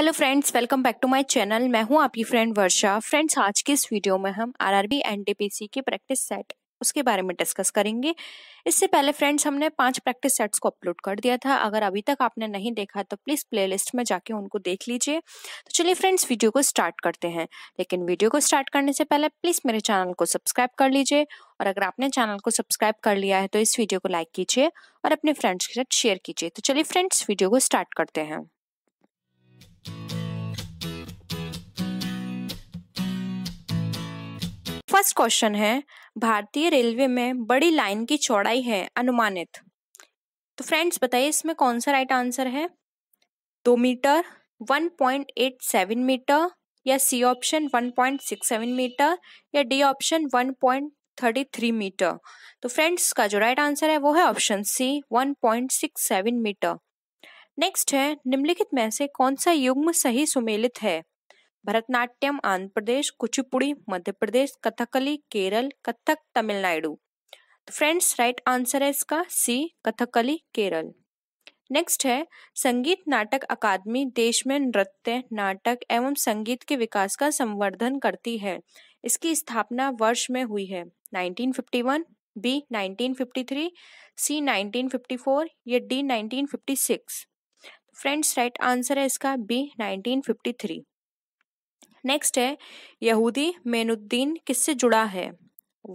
hello friends welcome back to my channel मैं हूं आपकी फ्रेंड वर्षा फ्रेंड्स आज के इस वीडियो में हम आरआरबी एंड डीपीसी के प्रैक्टिस सेट उसके बारे में डिस्कस करेंगे इससे पहले फ्रेंड्स हमने पांच प्रैक्टिस सेट्स को अपलोड कर दिया था अगर अभी तक आपने नहीं देखा तो प्लीज़ प्लेलिस्ट में जाके उनको देख लीजिए तो चलिए फ्रेंड्स वीडियो को स्टार्ट करते हैं लेकिन वीडियो को स्टार्ट करने से पहले प्लीज़ मेरे चैनल को सब्सक्राइब कर लीजिए और अगर आपने चैनल को सब्सक्राइब कर लिया है तो इस वीडियो को लाइक कीजिए और अपने फ्रेंड्स के साथ शेयर कीजिए तो चलिए फ्रेंड्स वीडियो को स्टार्ट करते हैं फर्स्ट क्वेश्चन है भारतीय रेलवे में बड़ी लाइन की चौड़ाई है अनुमानित तो फ्रेंड्स बताइए इसमें कौन सा राइट आंसर है दो मीटर 1.87 मीटर या सी ऑप्शन 1.67 मीटर या डी ऑप्शन 1.33 मीटर तो फ्रेंड्स का जो राइट आंसर है वो है ऑप्शन सी 1.67 मीटर नेक्स्ट है निम्नलिखित में से कौन सा युग्म सही सुमेलित है भरतनाट्यम आंध्र प्रदेश कुचिपुड़ी मध्य प्रदेश कथकली केरल कथक तमिलनाडु तो फ्रेंड्स राइट आंसर है इसका सी कथकली केरल नेक्स्ट है संगीत नाटक अकादमी देश में नृत्य नाटक एवं संगीत के विकास का संवर्धन करती है इसकी स्थापना वर्ष में हुई है 1951 बी 1953 सी 1954 या डी 1956 फ्रेंड्स राइट आंसर है इसका बी 1953 नेक्स्ट है यहूदी मेनुद्दीन किससे जुड़ा है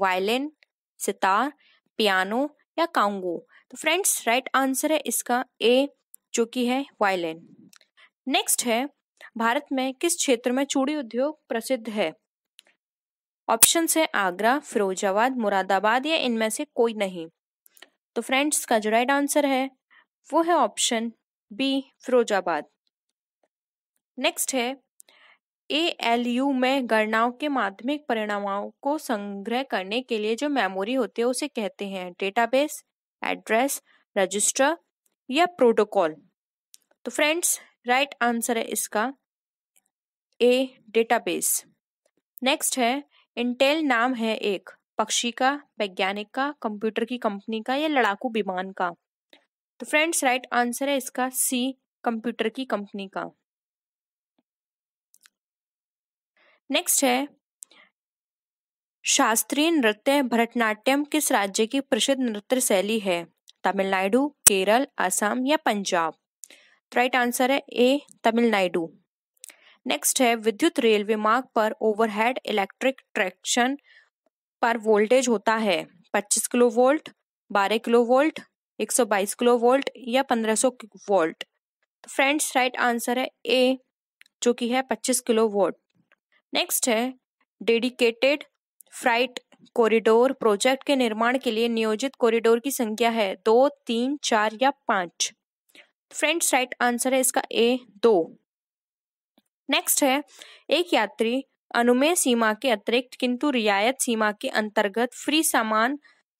वायलिन सितार पियानो या कांगो तो फ्रेंड्स राइट आंसर है इसका ए जो कि है वायलिन नेक्स्ट है भारत में किस क्षेत्र में चूड़ी उद्योग प्रसिद्ध है ऑप्शन है आगरा फिरोजाबाद मुरादाबाद या इनमें से कोई नहीं तो फ्रेंड्स का जो राइट आंसर है वो है ऑप्शन बी फिरोजाबाद नेक्स्ट है ए एल यू में गणनाओं के माध्यमिक परिणामों को संग्रह करने के लिए जो मेमोरी होती है उसे कहते हैं डेटाबेस एड्रेस रजिस्टर या प्रोटोकॉल तो फ्रेंड्स राइट आंसर है इसका ए डेटाबेस नेक्स्ट है इंटेल नाम है एक पक्षी का वैज्ञानिक का कंप्यूटर की कंपनी का या लड़ाकू विमान का तो फ्रेंड्स राइट आंसर है इसका सी कंप्यूटर की कंपनी का नेक्स्ट है शास्त्रीय नृत्य भरतनाट्यम किस राज्य की प्रसिद्ध नृत्य शैली है तमिलनाडु केरल असम या पंजाब तो राइट आंसर है ए तमिलनाडु नेक्स्ट है विद्युत रेलवे मार्ग पर ओवरहेड इलेक्ट्रिक ट्रैक्शन पर वोल्टेज होता है 25 kilo volt 12 kilo volt 122 kilo volt या 1500 वोल्ट तो फ्रेंड्स राइट आंसर है ए जो कि है 25 किलो वोल्ट नेक्स्ट है डेडिकेटेड फ्राइट कॉरिडोर प्रोजेक्ट के निर्माण के लिए नियोजित कॉरिडोर की संख्या है दो तीन चार या पांच फ्रेंड्स राइट आंसर है इसका ए दो नेक्स्ट है एक यात्री अनुमेय सीमा के अतिरिक्त किंतु रियायत सीमा के अंतर्गत फ्री सामान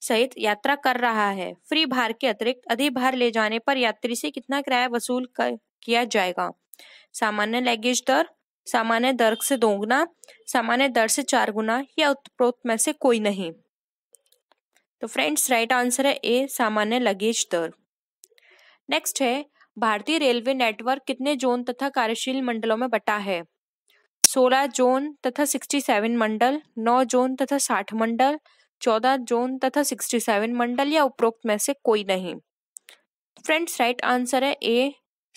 सहित यात्रा कर रहा है फ्री भार के अतिरिक्त अधिक भार ले जाने पर यात्री से कितना किराया वसूल कर, किया जाएगा सामान्य लैगेज दर सामान्य दर से दोगुना सामान्य दर से चार गुना या उपरोक्त में से कोई नहीं तो फ्रेंड्स राइट आंसर है ए सामान्य लगेज दर नेक्स्ट है भारतीय रेलवे नेटवर्क कितने जोन तथा कार्यशील मंडलों में बटा है 16 जोन तथा 67 मंडल 9 जोन तथा 60 मंडल 14 जोन तथा 67 मंडल या उपरोक्त में से कोई नहीं फ्रेंड्स राइट आंसर है ए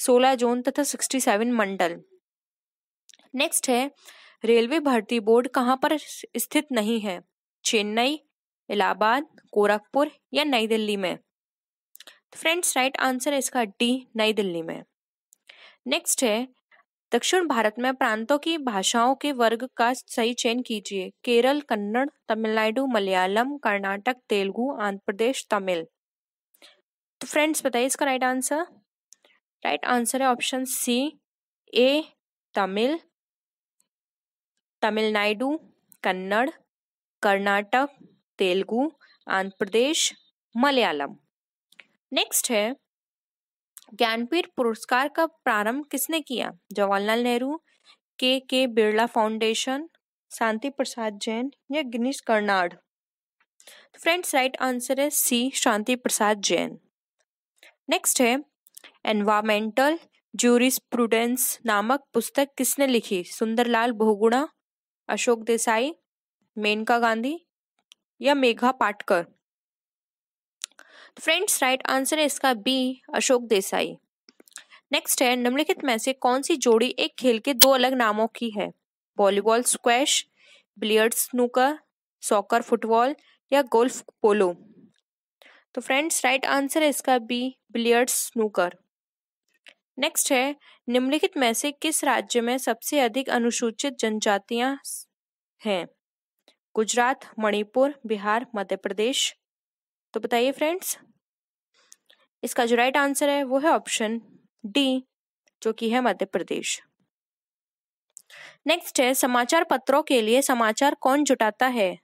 16 जोन तथा 67 मंडल नेक्स्ट है रेलवे भर्ती बोर्ड कहाँ पर स्थित नहीं है चेन्नई इलाहाबाद गोरखपुर या नई दिल्ली में फ्रेंड्स राइट आंसर है इसका डी नई दिल्ली में नेक्स्ट है दक्षिण भारत में प्रांतों की भाषाओं के वर्ग का सही चयन कीजिए केरल कन्नड़ तमिलनाडु मलयालम कर्नाटक तेलुगु आंध्र प्रदेश तमिल तो फ्रेंड्स बताइए इसका राइट आंसर राइट आंसर है option C A Tamil Tamil Nadu Kannada Karnataka Telugu Andhra Pradesh Malayalam next है ज्ञानपीठ पुरस्कार का प्रारंभ किसने किया Jawaharlal Nehru K K Birla foundation Shanti Prasad Jain या गिनीश कर्नाड तो फ्रेंड्स राइट आंसर है सी शांति प्रसाद जैन नेक्स्ट है एनवायरमेंटल जूरिस्प्रूडेंस नामक पुस्तक किसने लिखी सुंदरलाल बहुगुणा अशोक देसाई मेनका गांधी या Megha Patkar friends right answer है इसका बी अशोक देसाई नेक्स्ट है निम्नलिखित में से कौन सी जोड़ी एक खेल के दो अलग नामों की है volleyball squash billiard snooker soccer football या गोल्फ पोलो तो फ्रेंड्स राइट आंसर है इसका बी बिलियर्ड स्नूकर नेक्स्ट है निम्नलिखित में से किस राज्य में सबसे अधिक अनुसूचित जनजातियां हैं गुजरात मणिपुर बिहार मध्य प्रदेश तो बताइए फ्रेंड्स इसका जो राइट आंसर है वो है ऑप्शन डी जो कि है मध्य प्रदेश नेक्स्ट है समाचार पत्रों के लिए समाचार कौन जुटाता है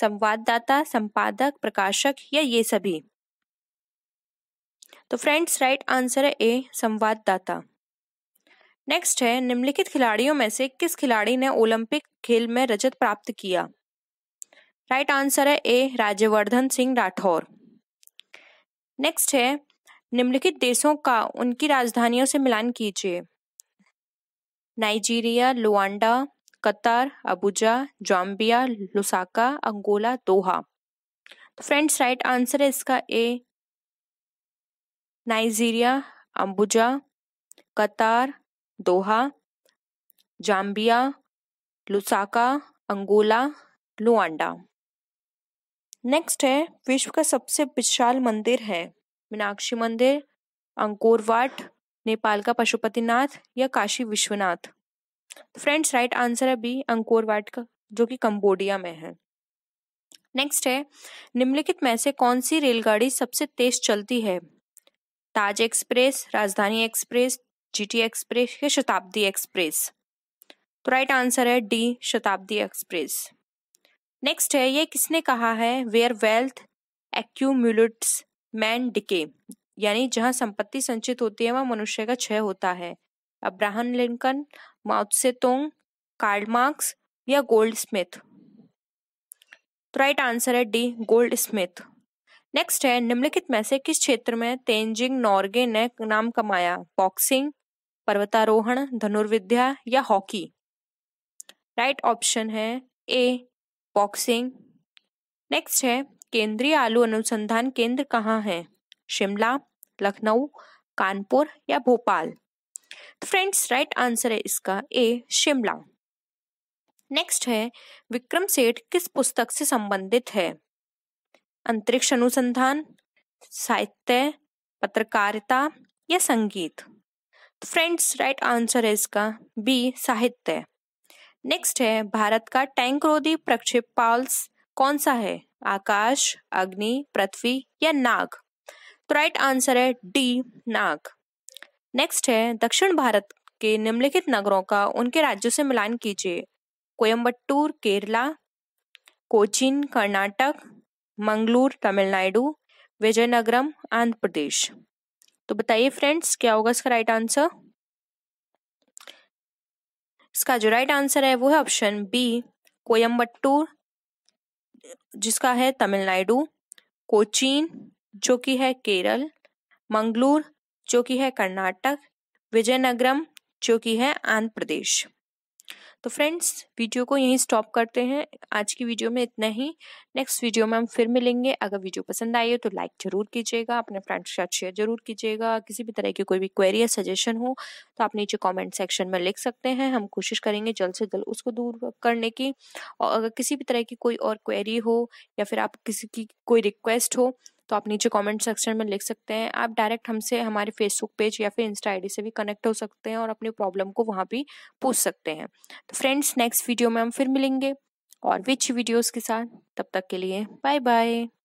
संवाददाता संपादक प्रकाशक या ये सभी तो फ्रेंड्स राइट आंसर है ए संवाददाता नेक्स्ट है निम्नलिखित खिलाड़ियों में से किस खिलाड़ी ने ओलंपिक खेल में रजत प्राप्त किया राइट आंसर है ए राज्यवर्धन सिंह राठौर नेक्स्ट है निम्नलिखित देशों का उनकी राजधानियों से मिलान कीजिए Nigeria Luanda Qatar Abuja Zambia Lusaka Angola Doha तो फ्रेंड्स राइट आंसर है इसका ए Nigeria Abuja Qatar Doha Zambia Lusaka Angola Luanda next है विश्व का सबसे विशाल मंदिर है मीनाक्षी मंदिर अंकोरवाट नेपाल का पशुपतिनाथ या Kashi Vishwanath friends right answer है बी अंकोरवाट का जो कि कंबोडिया में है नेक्स्ट है निम्नलिखित में से कौन सी रेलगाड़ी सबसे तेज चलती है Taj express Rajdhani express GT express या शताब्दी एक्सप्रेस तो राइट आंसर है डी शताब्दी एक्सप्रेस नेक्स्ट है ये किसने कहा है where wealth accumulates man decay यानी जहां संपत्ति संचित होती है वहाँ मनुष्य का क्षय होता है Abraham Lincoln Mao Tse Tung Karl Marx या गोल्ड स्मिथ तो राइट आंसर है डी गोल्ड स्मिथ नेक्स्ट है निम्नलिखित में से किस क्षेत्र में तेंजिंग नॉर्गे ने नाम कमाया बॉक्सिंग पर्वतारोहण धनुर्विद्या या हॉकी राइट ऑप्शन है ए बॉक्सिंग नेक्स्ट है केंद्रीय आलू अनुसंधान केंद्र कहाँ है शिमला लखनऊ कानपुर या भोपाल तो फ्रेंड्स राइट आंसर है इसका ए शिमला नेक्स्ट है विक्रम सेठ किस पुस्तक से संबंधित है अंतरिक्ष अनुसंधान साहित्य पत्रकारिता या संगीत तो फ्रेंड्स राइट आंसर है इसका बी साहित्य नेक्स्ट है भारत का टैंक रोधी प्रक्षेप पाल्स कौन सा है आकाश अग्नि पृथ्वी या नाग तो राइट आंसर है डी नाग नेक्स्ट है दक्षिण भारत के निम्नलिखित नगरों का उनके राज्यों से मिलान कीजिए कोयम्बटूर केरला कोचिन कर्नाटक मंगलूर तमिलनाडु विजयनगरम आंध्र प्रदेश तो बताइए फ्रेंड्स क्या होगा इसका राइट आंसर इसका जो राइट आंसर है वो है ऑप्शन बी कोयम्बटूर जिसका है तमिलनाडु कोचीन जो कि है केरल मंगलूर जो कि है कर्नाटक विजयनगरम जो कि है आंध्र प्रदेश तो फ्रेंड्स वीडियो को यहीं स्टॉप करते हैं आज की वीडियो में इतना ही नेक्स्ट वीडियो में हम फिर मिलेंगे अगर वीडियो पसंद आई हो तो लाइक ज़रूर कीजिएगा अपने फ्रेंड्स के साथ शेयर जरूर कीजिएगा किसी भी तरह की कोई भी क्वेरी या सजेशन हो तो आप नीचे कॉमेंट सेक्शन में लिख सकते हैं हम कोशिश करेंगे जल्द से जल्द उसको दूर करने की और अगर किसी भी तरह की कोई और क्वेरी हो या फिर आप किसी की कोई रिक्वेस्ट हो तो आप नीचे कमेंट सेक्शन में लिख सकते हैं आप डायरेक्ट हमसे हमारे फेसबुक पेज या फिर इंस्टा आईडी से भी कनेक्ट हो सकते हैं और अपनी प्रॉब्लम को वहाँ भी पूछ सकते हैं तो फ्रेंड्स नेक्स्ट वीडियो में हम फिर मिलेंगे और विच वीडियोस के साथ तब तक के लिए बाय बाय